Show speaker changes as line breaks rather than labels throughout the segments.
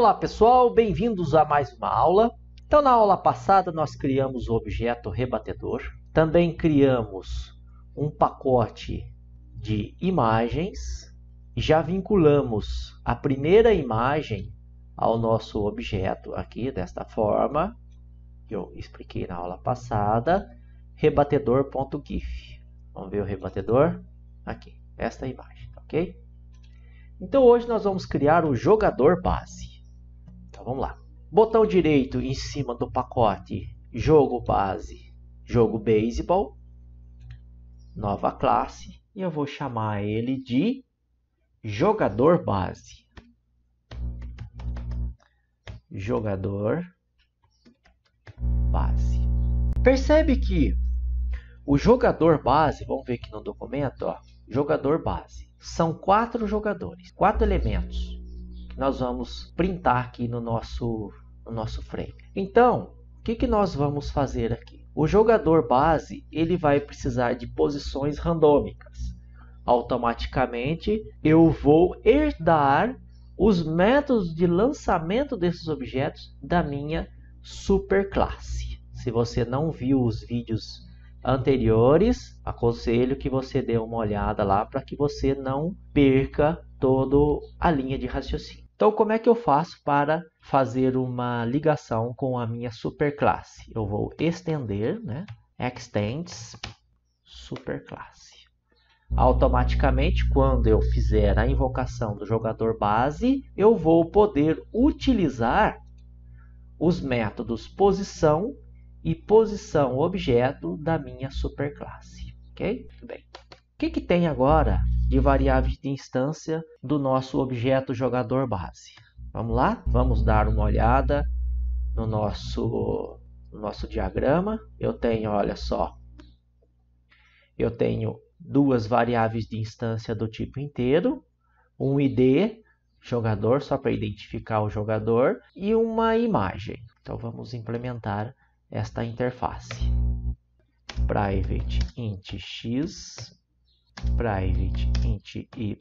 Olá pessoal, bem-vindos a mais uma aula. Então na aula passada nós criamos o objeto rebatedor, também criamos um pacote de imagens, já vinculamos a primeira imagem ao nosso objeto aqui desta forma, que eu expliquei na aula passada, rebatedor.gif. Vamos ver o rebatedor? Aqui, esta imagem, tá ok? Então hoje nós vamos criar o jogador base. Então vamos lá. Botão direito em cima do pacote jogo base, jogo baseball, nova classe, e eu vou chamar ele de jogador base. Jogador base. Percebe que o jogador base, vamos ver aqui no documento, ó, jogador base. São quatro jogadores, quatro elementos nós vamos printar aqui no nosso, no nosso frame. Então, o que, que nós vamos fazer aqui? O jogador base ele vai precisar de posições randômicas. Automaticamente, eu vou herdar os métodos de lançamento desses objetos da minha superclasse. Se você não viu os vídeos anteriores, aconselho que você dê uma olhada lá para que você não perca toda a linha de raciocínio. Então, como é que eu faço para fazer uma ligação com a minha superclasse? Eu vou estender, né? Extends superclasse. Automaticamente, quando eu fizer a invocação do jogador base, eu vou poder utilizar os métodos posição e posição objeto da minha superclasse. Ok? Tudo bem que, que tem agora de variáveis de instância do nosso objeto jogador base? Vamos lá? Vamos dar uma olhada no nosso, no nosso diagrama. Eu tenho, olha só, eu tenho duas variáveis de instância do tipo inteiro, um ID, jogador, só para identificar o jogador, e uma imagem. Então vamos implementar esta interface. Private int x private int y,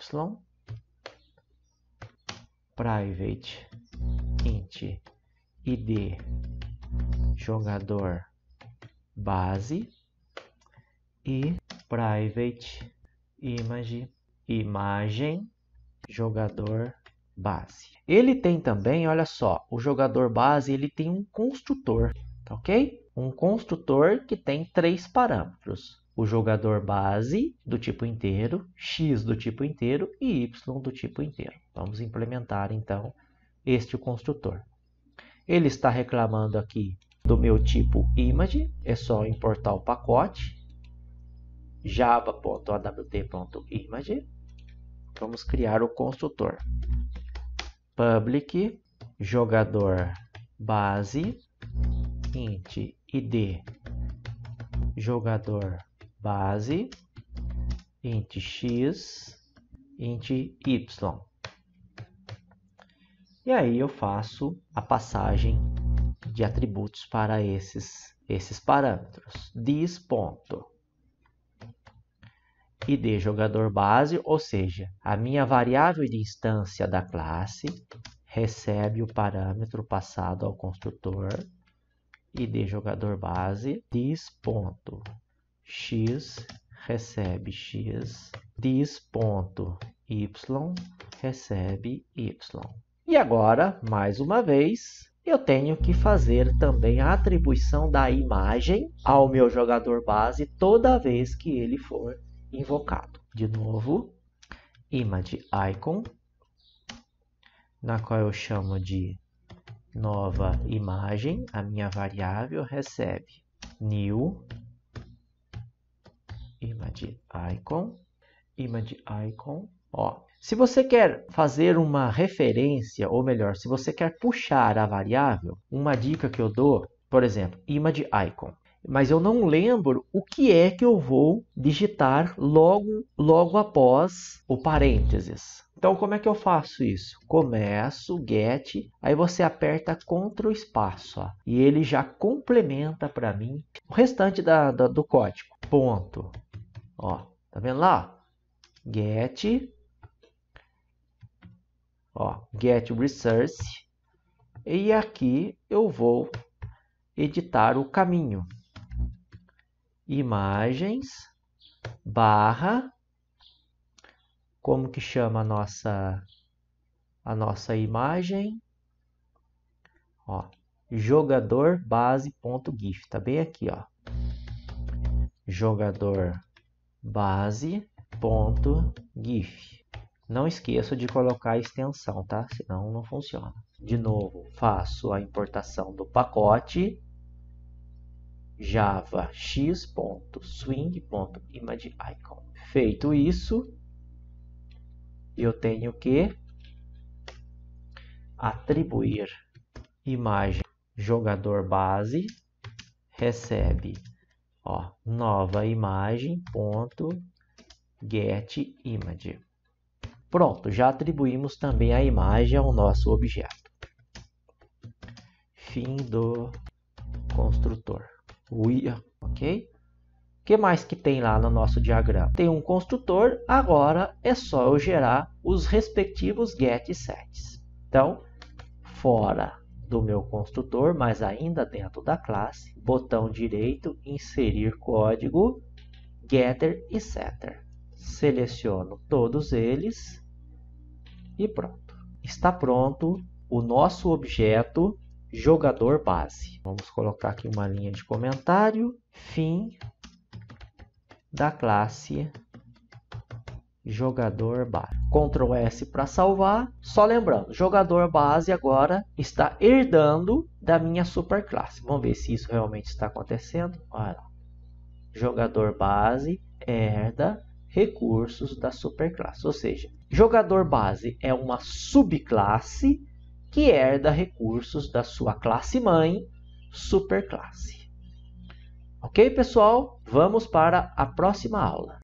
private int id jogador base e private image imagem jogador base. Ele tem também, olha só, o jogador base ele tem um construtor, tá ok? Um construtor que tem três parâmetros o jogador base do tipo inteiro, x do tipo inteiro e y do tipo inteiro. Vamos implementar então este construtor. Ele está reclamando aqui do meu tipo image, é só importar o pacote java.awt.image. Vamos criar o construtor. public jogador base int id jogador base int x int y. E aí eu faço a passagem de atributos para esses, esses parâmetros. Diz ponto. ID jogador base, ou seja, a minha variável de instância da classe recebe o parâmetro passado ao construtor ID jogador base diz ponto x recebe x, diz ponto y recebe y. E agora, mais uma vez, eu tenho que fazer também a atribuição da imagem ao meu jogador base toda vez que ele for invocado. De novo, image icon, na qual eu chamo de nova imagem, a minha variável recebe new image icon, image icon, ó. Se você quer fazer uma referência, ou melhor, se você quer puxar a variável, uma dica que eu dou, por exemplo, image icon. Mas eu não lembro o que é que eu vou digitar logo, logo após o parênteses. Então, como é que eu faço isso? Começo, get, aí você aperta Ctrl espaço, ó, e ele já complementa para mim o restante da, da, do código. Ponto, Ó, tá vendo lá? Get, ó, get resource. E aqui eu vou editar o caminho. Imagens, barra, como que chama a nossa, a nossa imagem? Ó, jogador base.gif, tá bem aqui, ó. Jogador base.gif. Não esqueça de colocar a extensão, tá? Senão não funciona. De novo, faço a importação do pacote java x.swing.imageIcon. Feito isso, eu tenho que atribuir imagem jogador base recebe Ó, nova imagem ponto get image. Pronto, já atribuímos também a imagem ao nosso objeto. Fim do construtor. Uia, ok? O que mais que tem lá no nosso diagrama? Tem um construtor, agora é só eu gerar os respectivos get sets. Então, fora do meu construtor, mas ainda dentro da classe, botão direito, inserir código, getter e setter. Seleciono todos eles e pronto. Está pronto o nosso objeto jogador base. Vamos colocar aqui uma linha de comentário, fim da classe jogador base. Ctrl S para salvar. Só lembrando, jogador base agora está herdando da minha superclasse. Vamos ver se isso realmente está acontecendo. Olha lá. Jogador base herda recursos da superclasse. Ou seja, jogador base é uma subclasse que herda recursos da sua classe mãe, superclasse. Ok, pessoal? Vamos para a próxima aula.